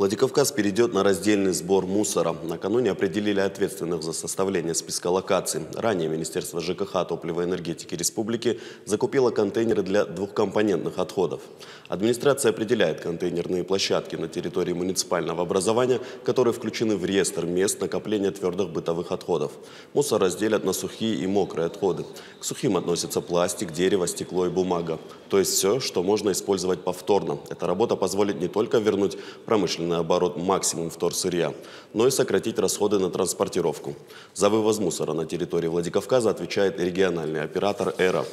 Владикавказ перейдет на раздельный сбор мусора. Накануне определили ответственных за составление списка локаций. Ранее Министерство ЖКХ, топлива и энергетики республики закупило контейнеры для двухкомпонентных отходов. Администрация определяет контейнерные площадки на территории муниципального образования, которые включены в реестр мест накопления твердых бытовых отходов. Мусор разделят на сухие и мокрые отходы. К сухим относятся пластик, дерево, стекло и бумага. То есть все, что можно использовать повторно. Эта работа позволит не только вернуть промышленную на оборот максимум вторсырья, но и сократить расходы на транспортировку. За вывоз мусора на территории Владикавказа отвечает региональный оператор «Эра».